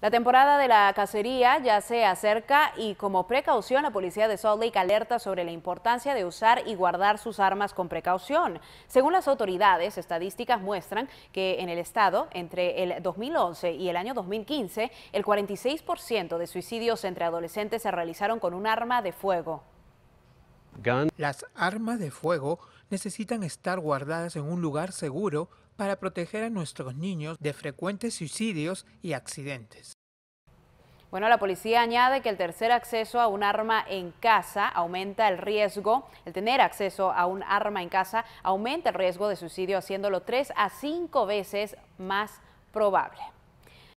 La temporada de la cacería ya se acerca y como precaución la policía de Salt Lake alerta sobre la importancia de usar y guardar sus armas con precaución. Según las autoridades, estadísticas muestran que en el estado, entre el 2011 y el año 2015, el 46% de suicidios entre adolescentes se realizaron con un arma de fuego. Las armas de fuego necesitan estar guardadas en un lugar seguro para proteger a nuestros niños de frecuentes suicidios y accidentes. Bueno, la policía añade que el tercer acceso a un arma en casa aumenta el riesgo, el tener acceso a un arma en casa aumenta el riesgo de suicidio, haciéndolo tres a cinco veces más probable.